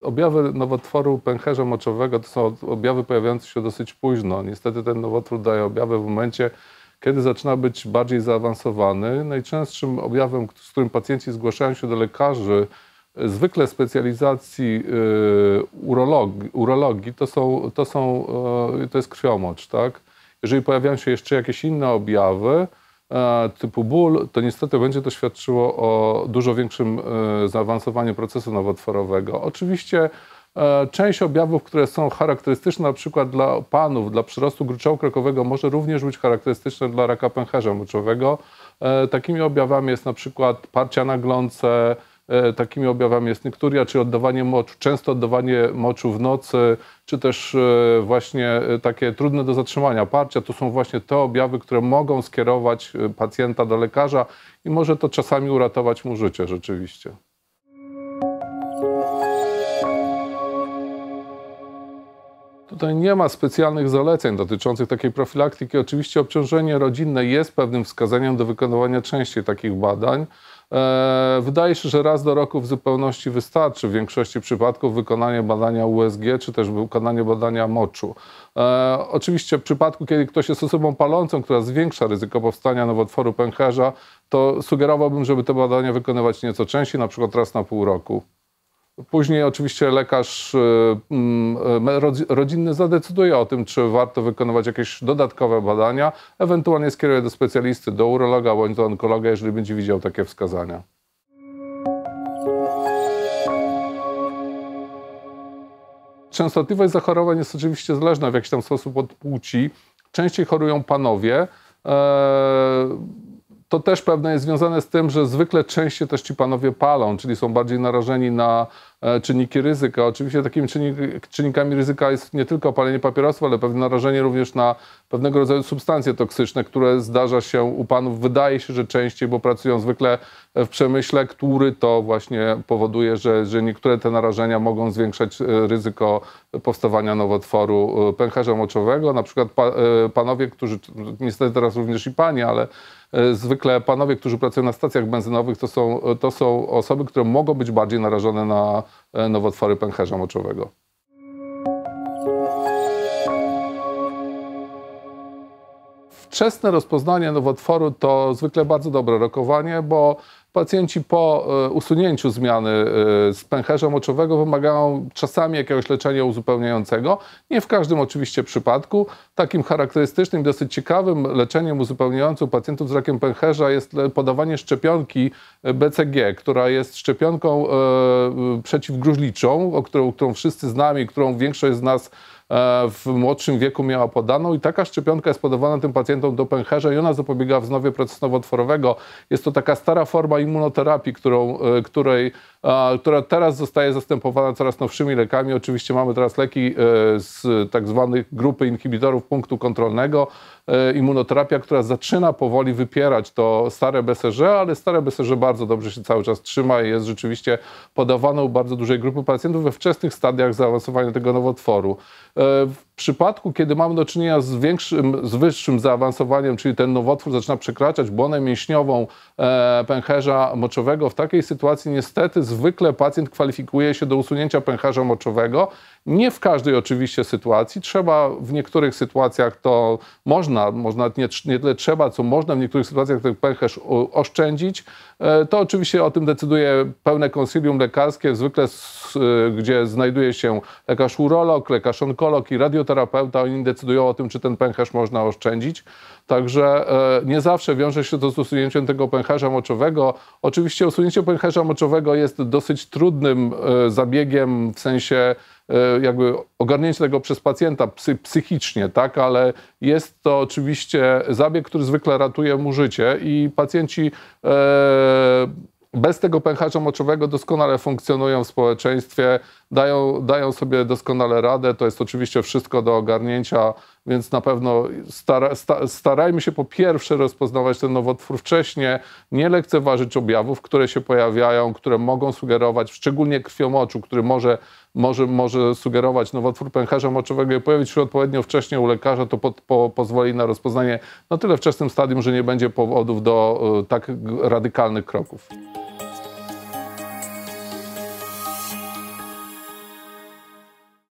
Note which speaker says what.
Speaker 1: Objawy nowotworu pęcherza moczowego to są objawy pojawiające się dosyć późno. Niestety ten nowotwór daje objawy w momencie, kiedy zaczyna być bardziej zaawansowany. Najczęstszym objawem, z którym pacjenci zgłaszają się do lekarzy, zwykle specjalizacji y, urologii, urologii to, są, to, są, y, to jest krwiomocz. Tak? Jeżeli pojawiają się jeszcze jakieś inne objawy, e, typu ból, to niestety będzie to świadczyło o dużo większym e, zaawansowaniu procesu nowotworowego. Oczywiście e, część objawów, które są charakterystyczne na przykład dla panów, dla przyrostu gruczołu krokowego, może również być charakterystyczne dla raka pęcherza moczowego. Takimi objawami jest na przykład parcia na glące, E, takimi objawami jest nykturia, czy oddawanie moczu, często oddawanie moczu w nocy, czy też e, właśnie e, takie trudne do zatrzymania parcia. To są właśnie te objawy, które mogą skierować pacjenta do lekarza i może to czasami uratować mu życie rzeczywiście. Tutaj nie ma specjalnych zaleceń dotyczących takiej profilaktyki. Oczywiście obciążenie rodzinne jest pewnym wskazaniem do wykonywania częściej takich badań. E, wydaje się, że raz do roku w zupełności wystarczy w większości przypadków wykonanie badania USG czy też wykonanie badania moczu. E, oczywiście w przypadku, kiedy ktoś jest osobą palącą, która zwiększa ryzyko powstania nowotworu pęcherza, to sugerowałbym, żeby te badania wykonywać nieco częściej, na przykład raz na pół roku. Później oczywiście lekarz y, mm, y, rodzinny zadecyduje o tym, czy warto wykonywać jakieś dodatkowe badania, ewentualnie skieruje do specjalisty, do urologa bądź do onkologa, jeżeli będzie widział takie wskazania. Częstotliwość zachorowań jest oczywiście zależna w jakiś tam sposób od płci. Częściej chorują panowie. Eee to też pewne jest związane z tym, że zwykle częściej też ci panowie palą, czyli są bardziej narażeni na e, czynniki ryzyka. Oczywiście takimi czynnikami ryzyka jest nie tylko palenie papierosów, ale pewne narażenie również na pewnego rodzaju substancje toksyczne, które zdarza się u panów, wydaje się, że częściej, bo pracują zwykle w przemyśle, który to właśnie powoduje, że, że niektóre te narażenia mogą zwiększać e, ryzyko powstawania nowotworu e, pęcherza moczowego. Na przykład panowie, którzy niestety teraz również i panie, ale E, zwykle panowie, którzy pracują na stacjach benzynowych, to są, to są osoby, które mogą być bardziej narażone na e, nowotwory pęcherza moczowego. wczesne rozpoznanie nowotworu to zwykle bardzo dobre rokowanie, bo pacjenci po e, usunięciu zmiany e, z pęcherza moczowego wymagają czasami jakiegoś leczenia uzupełniającego. Nie w każdym oczywiście przypadku. Takim charakterystycznym, dosyć ciekawym leczeniem uzupełniającym pacjentów z rakiem pęcherza jest e, podawanie szczepionki BCG, która jest szczepionką przeciwgruźliczą, o którą, którą wszyscy znamy i którą większość z nas E, w młodszym wieku miała podaną i taka szczepionka jest podawana tym pacjentom do pęcherza i ona zapobiega wznowie procesu nowotworowego. Jest to taka stara forma immunoterapii, którą, e, której która teraz zostaje zastępowana coraz nowszymi lekami. Oczywiście mamy teraz leki e, z tak zwanych grupy inhibitorów punktu kontrolnego, e, immunoterapia, która zaczyna powoli wypierać to stare BCG, ale stare BCG bardzo dobrze się cały czas trzyma i jest rzeczywiście podawane u bardzo dużej grupy pacjentów we wczesnych stadiach zaawansowania tego nowotworu. E, w przypadku, kiedy mamy do czynienia z większym, z wyższym zaawansowaniem, czyli ten nowotwór zaczyna przekraczać błonę mięśniową e, pęcherza moczowego, w takiej sytuacji niestety zwykle pacjent kwalifikuje się do usunięcia pęcherza moczowego. Nie w każdej oczywiście sytuacji. Trzeba w niektórych sytuacjach to można, można nie, nie tyle trzeba, co można w niektórych sytuacjach ten pęcherz oszczędzić. E, to oczywiście o tym decyduje pełne konsylium lekarskie, zwykle z, e, gdzie znajduje się lekarz urolog, lekarz onkolog i radioterapeuta fizjoterapeuta, oni decydują o tym, czy ten pęcherz można oszczędzić. Także e, nie zawsze wiąże się to z usunięciem tego pęcherza moczowego. Oczywiście usunięcie pęcherza moczowego jest dosyć trudnym e, zabiegiem w sensie e, jakby ogarnięcie tego przez pacjenta psychicznie, tak, ale jest to oczywiście zabieg, który zwykle ratuje mu życie i pacjenci bez tego pęcherza moczowego doskonale funkcjonują w społeczeństwie, dają, dają sobie doskonale radę. To jest oczywiście wszystko do ogarnięcia więc na pewno stara, sta, starajmy się po pierwsze rozpoznawać ten nowotwór wcześniej, nie lekceważyć objawów, które się pojawiają, które mogą sugerować, szczególnie krwiomoczu, który może, może, może sugerować nowotwór pęcherza moczowego i pojawić się odpowiednio wcześnie u lekarza, to po, po, pozwoli na rozpoznanie na tyle wczesnym stadium, że nie będzie powodów do y, tak radykalnych kroków.